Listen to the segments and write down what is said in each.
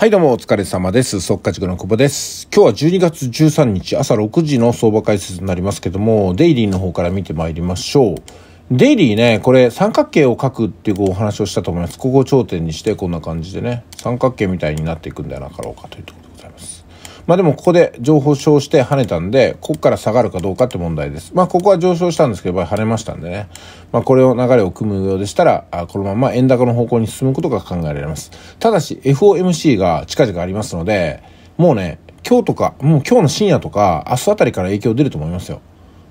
はいどうもお疲れ様です。速化塾の久保です。今日は12月13日朝6時の相場解説になりますけども、デイリーの方から見てまいりましょう。デイリーね、これ三角形を書くっていうお話をしたと思います。ここを頂点にしてこんな感じでね、三角形みたいになっていくんではなかろうかというところでございます。まあでもここで上昇して跳ねたんで、ここから下がるかどうかって問題です。まあここは上昇したんですけど、跳ねましたんでね。まあこれを流れを組むようでしたら、このまま円高の方向に進むことが考えられます。ただし FOMC が近々ありますので、もうね、今日とか、もう今日の深夜とか、明日あたりから影響出ると思いますよ。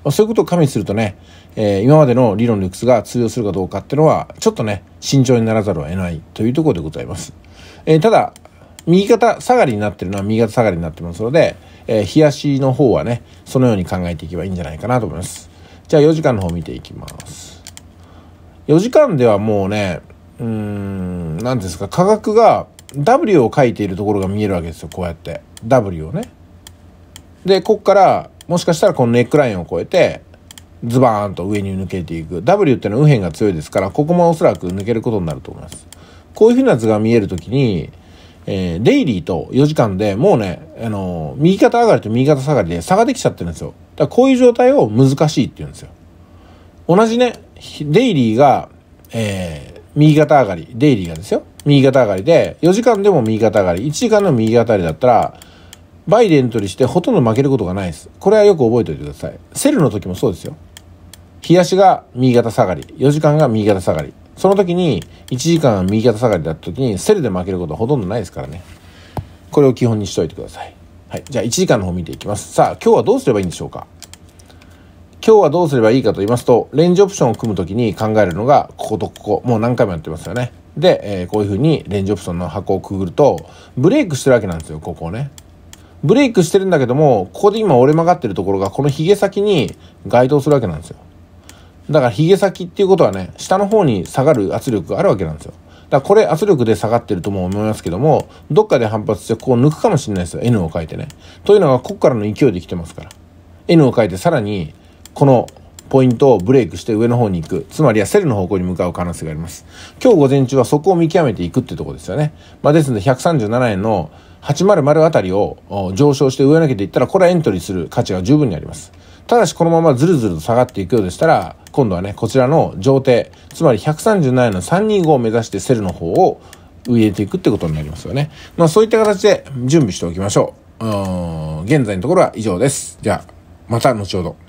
まあ、そういうことを加味するとね、えー、今までの理論理屈が通用するかどうかっていうのは、ちょっとね、慎重にならざるを得ないというところでございます。えー、ただ、右肩下がりになってるのは右肩下がりになってますので、えー、冷やしの方はね、そのように考えていけばいいんじゃないかなと思います。じゃあ4時間の方見ていきます。4時間ではもうね、うーん、んですか、価格が W を書いているところが見えるわけですよ、こうやって。W をね。で、こっから、もしかしたらこのネックラインを越えて、ズバーンと上に抜けていく。W っていうのは右辺が強いですから、ここもおそらく抜けることになると思います。こういうふうな図が見えるときに、えー、デイリーと4時間でもうね、あのー、右肩上がりと右肩下がりで差ができちゃってるんですよ。だからこういう状態を難しいって言うんですよ。同じね、デイリーが、えー、右肩上がり、デイリーがですよ。右肩上がりで、4時間でも右肩上がり、1時間でも右肩上がりだったら、バイデン取りしてほとんど負けることがないです。これはよく覚えておいてください。セルの時もそうですよ。日足が右肩下がり、4時間が右肩下がり。その時に1時間右肩下がりだった時にセルで負けることはほとんどないですからね。これを基本にしといてください。はい。じゃあ1時間の方見ていきます。さあ、今日はどうすればいいんでしょうか今日はどうすればいいかと言いますと、レンジオプションを組む時に考えるのが、こことここ。もう何回もやってますよね。で、えー、こういう風にレンジオプションの箱をくぐると、ブレイクしてるわけなんですよ、ここをね。ブレイクしてるんだけども、ここで今折れ曲がってるところが、このヒゲ先に該当するわけなんですよ。だからヒゲ先っていうことはね、下の方に下がる圧力があるわけなんですよ。だからこれ圧力で下がってるとも思いますけども、どっかで反発してここ抜くかもしれないですよ。N を書いてね。というのはここからの勢いで来てますから。N を書いてさらに、このポイントをブレイクして上の方に行く。つまりはセルの方向に向かう可能性があります。今日午前中はそこを見極めていくってとこですよね。まあ、ですので137円の800あたりを上昇して上投げていったら、これはエントリーする価値が十分にあります。ただしこのままずるずると下がっていくようでしたら、今度はね、こちらの上底、つまり137の325を目指してセルの方を入れていくってことになりますよね。まあそういった形で準備しておきましょう。うん、現在のところは以上です。じゃあ、また後ほど。